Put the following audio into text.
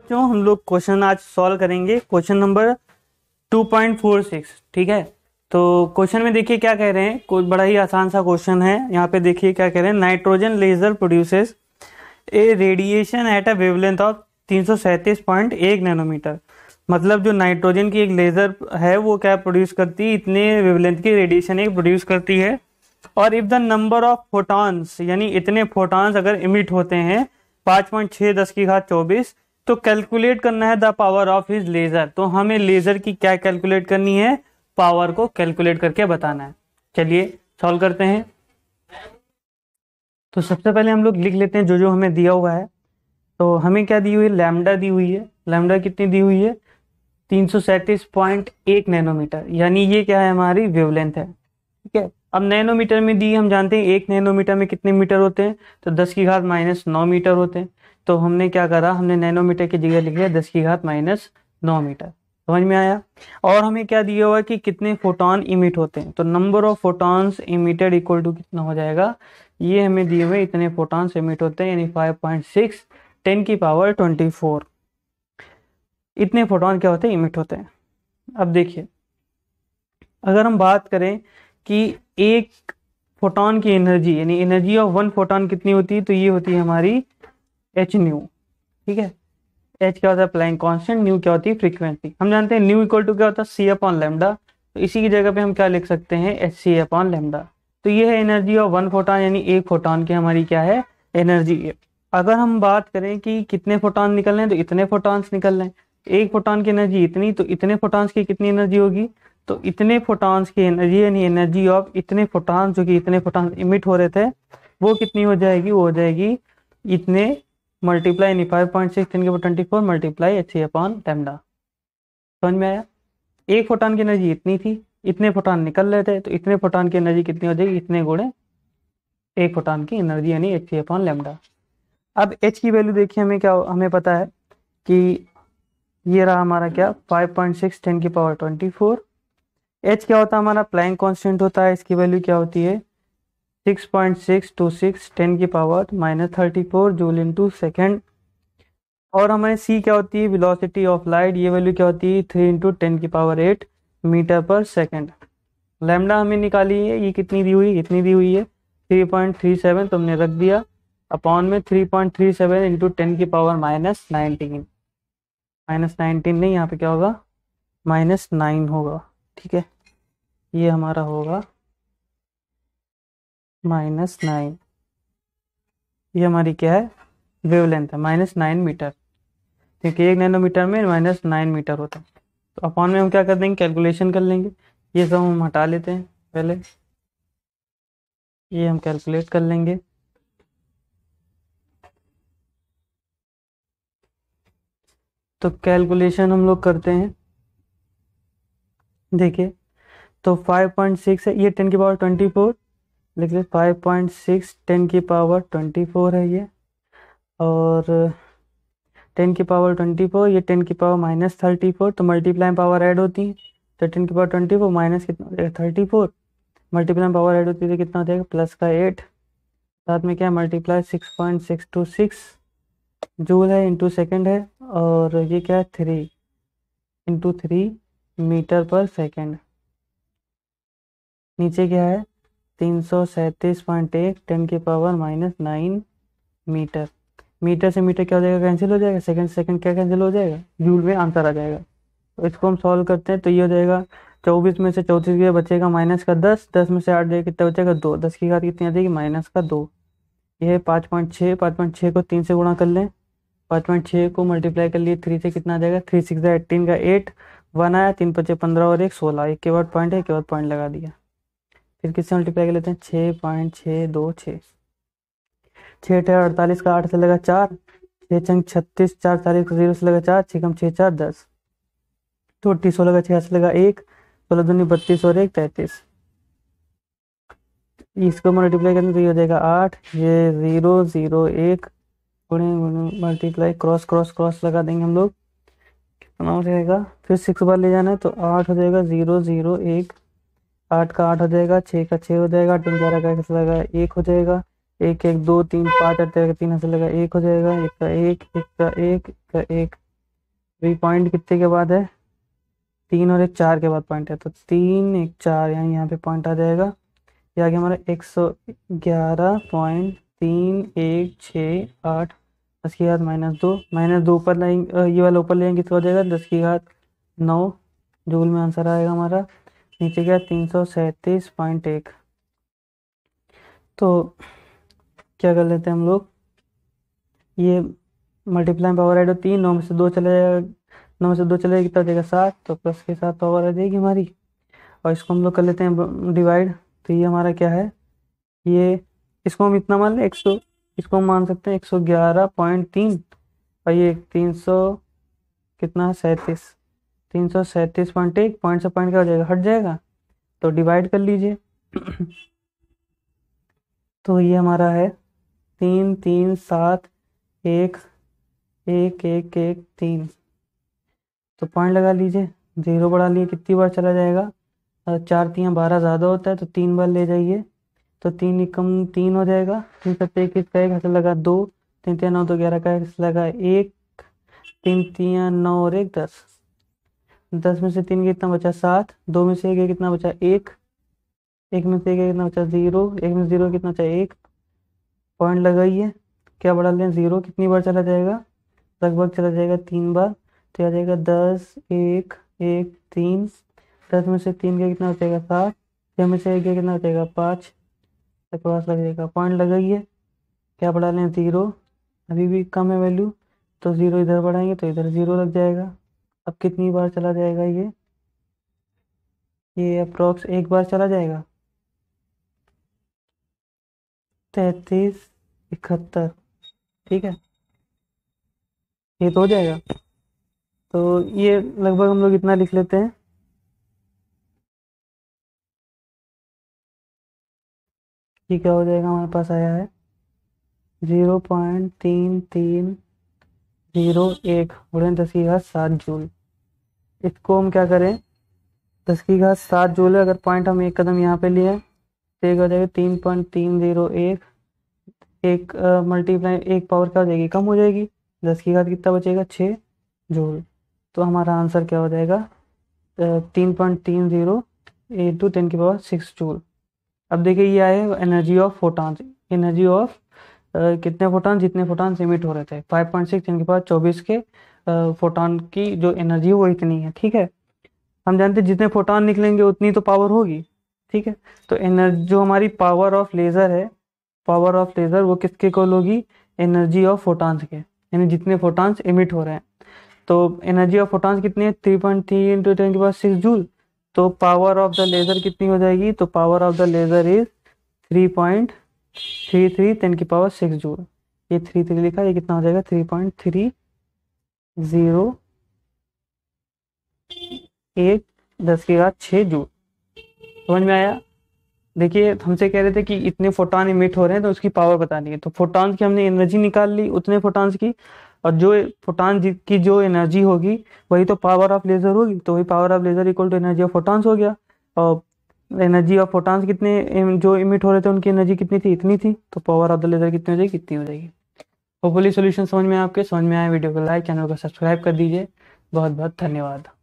बच्चों हम लोग क्वेश्चन आज सॉल्व करेंगे क्वेश्चन नंबर 2.46 ठीक है तो क्वेश्चन में देखिए क्या कह रहे हैं कुछ बड़ा ही आसान सा क्वेश्चन है यहाँ पे देखिए क्या कह रहे हैं nitrogen laser produces a radiation at a wavelength of तीन नैनोमीटर मतलब जो नाइट्रोजन की एक लेजर है वो क्या प्रोड्यूस करती है इतने वेवलेंथ की रेडिएशन एक प्रोड्यूस करती है और if the number of photons यानी इतने फोटॉन्स अगर इमिट होते हैं पाँच पॉइंट छः दस की घात चौबीस तो कैलकुलेट करना है the power of his laser तो हमें लेजर की क्या कैलकुलेट करनी है पावर को कैलकुलेट करके बताना है चलिए सॉल्व करते हैं तो सबसे पहले हम लोग लिख लेते हैं जो जो हमें दिया हुआ है तो हमें क्या दी हुई है लैमडा दी हुई है लैमडा कितनी दी हुई है तीन सौ सैंतीस पॉइंट एक नैनोमीटर यानी ये क्या है हमारी वेवलेंथ है ठीक है अब नैनोमीटर में दी हम जानते हैं एक नैनोमीटर में कितने मीटर होते हैं तो दस की घात माइनस नौ मीटर होते हैं तो हमने क्या करा हमने नैनोमीटर की जगह लिख लिया दस की घात माइनस नौ मीटर समझ में आया और हमें क्या दिया हुआ है कि कितने फोटोन इमिट होते हैं तो number of photons emitted equal to कितना हो जाएगा ये हमें दिए हुए इतने फोटॉन्स इमिट होते हैं यानी 5.6 10 की पावर 24 इतने फोटॉन क्या होते हैं इमिट होते हैं अब देखिए अगर हम बात करें कि एक फोटॉन की एनर्जी यानी एनर्जी ऑफ वन फोटॉन कितनी होती है तो ये होती है हमारी एच न्यू ठीक है एच क्या होता है प्लैंग कॉन्स्टेंट न्यू क्या होती है फ्रीक्वेंसी हम जानते हैं न्यू इक्वल टू क्या होता है सी अपॉन लेमडा तो इसी की जगह पे हम क्या लिख सकते हैं एच सी अपॉन लेमडा तो ये है एनर्जी ऑफ वन फोटॉन यानी एक फोटॉन की हमारी क्या है एनर्जी है। अगर हम बात करें कि कितने फोटॉन निकल रहे तो इतने फोटॉन्स निकल रहे एक फोटॉन की एनर्जी इतनी तो इतने फोटॉन्स की कितनी एनर्जी होगी तो इतने फोटॉन्स की एनर्जी यानी एनर्जी ऑफ इतने फोटॉन्स जो कि इतने फोटॉन्स इमिट हो रहे थे वो कितनी हो जाएगी वो हो जाएगी इतने मल्टीप्लाई यानी फाइव पॉइंट सिक्स टेन के twenty four multiply H upon टेमडा समझ में आया एक फोटान की एनर्जी इतनी थी इतने फोटान निकल रहे थे तो इतने फोटान की एनर्जी कितनी हो जाएगी इतने गुड़े एक फोटान की एनर्जी यानी एच सी अपॉन लेमडा अब एच की वैल्यू देखिए हमें क्या हमें पता है कि ये रहा हमारा क्या फाइव पॉइंट सिक्स टेन की पावर ट्वेंटी फोर एच क्या होता है हमारा प्लैंक कॉन्स्टेंट होता है इसकी वैल्यू क्या होती है six point six two six ten की power minus thirty four joule into second और हमारे सी क्या होती है विलोसिटी ऑफ लाइट ये वैल्यू क्या होती है थ्री इंटू टेन की power eight metre per second lambda हमें निकाली है ये कितनी दी हुई इतनी दी हुई है थ्री पॉइंट थ्री सेवन तुमने रख दिया अपॉन में three point three seven into ten की power minus nineteen minus nineteen नहीं यहाँ पे क्या होगा माइनस नाइन होगा ठीक है ये हमारा होगा माइनस नाइन ये हमारी क्या है वेवलेंथ है माइनस नाइन मीटर क्योंकि एक नैनोमीटर में माइनस नाइन मीटर होता है तो अपॉन में हम क्या कर देंगे कैलकुलेशन कर लेंगे ये सब हम हटा लेते हैं पहले ये हम कैलकुलेट कर लेंगे तो कैलकुलेशन हम लोग करते हैं देखिए तो 5.6 है ये 10 के पावर 24 लिख ले फाइव पॉइंट सिक्स टेन की पावर ट्वेंटी फोर है ये और टेन की पावर ट्वेंटी फोर ये टेन की पावर माइनस थर्टी फोर तो मल्टीप्लाई पावर ऐड होती है तो टेन की पावर ट्वेंटी फोर माइनस कितना हो जाएगा thirty four multiply power add होती है तो कितना हो जाएगा प्लस का एट साथ में क्या है multiply six point six two six joule है इंटू सेकेंड है और ये क्या है three into three metre per second नीचे क्या है तीन सौ सैंतीस पॉइंट एक टेन की power minus nine metre metre से मीटर क्या हो जाएगा कैंसिल हो जाएगा सेकंड सेकंड क्या कैंसिल हो जाएगा जूल में आंसर आ जाएगा तो इसको हम सॉल्व करते हैं तो ये हो जाएगा चौबीस में से चौंतीस के बचेगा माइनस का दस दस में से आठ जाएगा कितना बचेगा दो दस की घात कितनी आ जाएगी माइनस का दो यह पाँच पॉइंट छः पाँच पॉइंट छः को तीन से गुणा कर लें पाँच पॉइंट छः को मल्टीप्लाई कर लिए थ्री से कितना आ जाएगा थ्री सिक्स एट्टीन का एट वन आया तीन पचे पंद्रह और एक सोलह एक के बाद पॉइंट है एक के बाद पॉइंट लगा दिया फिर किससे मल्टीप्लाई कर लेते हैं छः पॉइंट छः दो छः छः अठारह अड़तालीस का आठ से लगा चार छः चंग छत्तीस चार तारीख जीरो से लगा चार छः कम छः चार दस तो अट्ठी सोलह का छः से लगा एक सोलह दूनी बत्तीस और एक तैंतीस इसको मल्टीप्लाई करने तो ये हो जाएगा आठ ये ज़ीरो ज़ीरो एक गुणे गुणे मल्टीप्लाई क्रॉस क्रॉस क्रॉस लगा देंगे हम लोग हो जाएगा फिर सिक्स बार ले जाना है तो आठ हो जाएगा ज़ीरो ज़ीरो एक आठ का आठ हो जाएगा छः का छः हो जाएगा तीन ग्यारह का एक लगा एक हो जाएगा एक एक दो तीन पाँच आठ तेरह का तीन हंसा लगा एक हो जाएगा एक का एक एक का एक का एक अभी तो पॉइंट कितने के बाद है तीन और एक चार के बाद पॉइंट है तो तीन एक चार यहाँ यहाँ पे पॉइंट आ जाएगा ये आ हमारा एक सौ ग्यारह पॉइंट तीन एक छः आठ दस की घात माइनस दो माइनस दो ऊपर लाएंगे ये वाला ऊपर लेंगे तो हो जाएगा दस की घात नौ जूल में आंसर आएगा हमारा नीचे गया तीन सौ सैंतीस पॉइंट एक तो क्या कर लेते हैं हम लोग ये मल्टीप्लाई पावर एड तीन नौ में से दो चले जाएगा नौ में से दो चले कितना जाएगा सात तो प्लस के साथ पावर आ जाएगी हमारी और इसको हम लोग कर लेते हैं डिवाइड तो ये हमारा क्या है ये इसको हम इतना मान लें एक सौ इसको हम मान सकते हैं एक सौ ग्यारह पॉइंट तीन और ये तीन सौ कितना है सैंतीस तीन सौ सैंतीस पॉइंट एक पॉइंट से पॉइंट क्या हो जाएगा हट जाएगा तो डिवाइड कर लीजिए तो ये हमारा है तीन तीन सात एक एक एक एक तीन तो पॉइंट लगा लीजिए जीरो बढ़ा लिए कितनी बार चला जाएगा चार तीन बारह ज़्यादा होता है तो तीन बार ले जाइए तो तीन कम तीन हो जाएगा तीन सत्तर इक्कीस का एक हसल लगा दो तीन तीन नौ दो तो ग्यारह का एक लगा एक तीन तीन नौ और एक दस दस में से तीन कितना बचा सात दो में से एक कितना बचा एक एक में से एक कितना बचा जीरो एक में जीरो कितना बचा एक पॉइंट लगाइए क्या बढ़ा लें जीरो कितनी बार चला जाएगा लगभग चला जाएगा तीन बार तो आ जाएगा दस एक एक तीन दस में से तीन का कितना हो जाएगा सात छः में से एक कितना हो जाएगा पाँच पास लग जाएगा पॉइंट लगाइए क्या बढ़ा लें ज़ीरो अभी भी कम है वैल्यू तो ज़ीरो इधर बढ़ाएंगे तो इधर ज़ीरो लग जाएगा अब कितनी बार चला जाएगा ये ये अप्रॉक्स एक बार चला जाएगा तैतीस इकहत्तर ठीक है ये तो हो जाएगा तो ये लगभग हम लोग इतना लिख लेते हैं ये क्या हो जाएगा हमारे पास आया है ज़ीरो पॉइंट तीन तीन जीरो एक गुणे दस की घात सात जूल इसको हम क्या करें दस की घात सात जूल है अगर पॉइंट हम एक कदम यहाँ पे लिए तो एक हो जाएगा तीन पॉइंट तीन जीरो एक एक मल्टीप्लाई एक पावर क्या हो जाएगी कम हो जाएगी दस की घात कितना बचेगा छः जूल तो हमारा आंसर क्या हो जाएगा तीन पॉइंट तीन जीरो एट टू टेन की पावर सिक्स जूल अब देखिए ये आए energy of photons energy of कितने फोटॉन जितने फोटॉन सीमिट हो रहे थे 5.6 पॉइंट सिक्स इनके पास चौबीस के फोटॉन की जो एनर्जी वो इतनी है ठीक है हम जानते हैं जितने फोटॉन निकलेंगे उतनी तो पावर होगी ठीक है तो एनर्जी जो हमारी पावर ऑफ लेज़र है पावर ऑफ लेज़र वो किसके कॉल होगी एनर्जी ऑफ फोटॉन्स के यानी जितने फोटॉन्स इमिट हो रहे हैं तो एनर्जी ऑफ फोटॉन्स कितनी है three point three into ten के पास सिक्स जूल तो पावर ऑफ द लेज़र कितनी हो जाएगी तो power of the laser is three point three three ten की पावर सिक्स जूल ये थ्री थ्री लिखा ये कितना हो जाएगा थ्री पॉइंट थ्री जीरो एक दस के बाद छः जूल समझ में आया देखिए हमसे कह रहे थे कि इतने फोटॉन इमिट हो रहे हैं तो उसकी पावर बतानी है तो फोटान की हमने एनर्जी निकाल ली उतने फोटॉन्स की और जो फोटॉन की जो एनर्जी होगी वही तो पावर ऑफ लेजर होगी तो वही power of laser equal to energy of photons हो गया और एनर्जी ऑफ फोटॉन्स कितने जो इमिट हो रहे थे उनकी एनर्जी कितनी थी इतनी थी तो पावर ऑफ द लेजर कितनी हो जाएगी कितनी हो जाएगी होपफुली सोल्यूशन समझ में आपके समझ में आए वीडियो को लाइक चैनल को सब्सक्राइब कर दीजिए बहुत बहुत धन्यवाद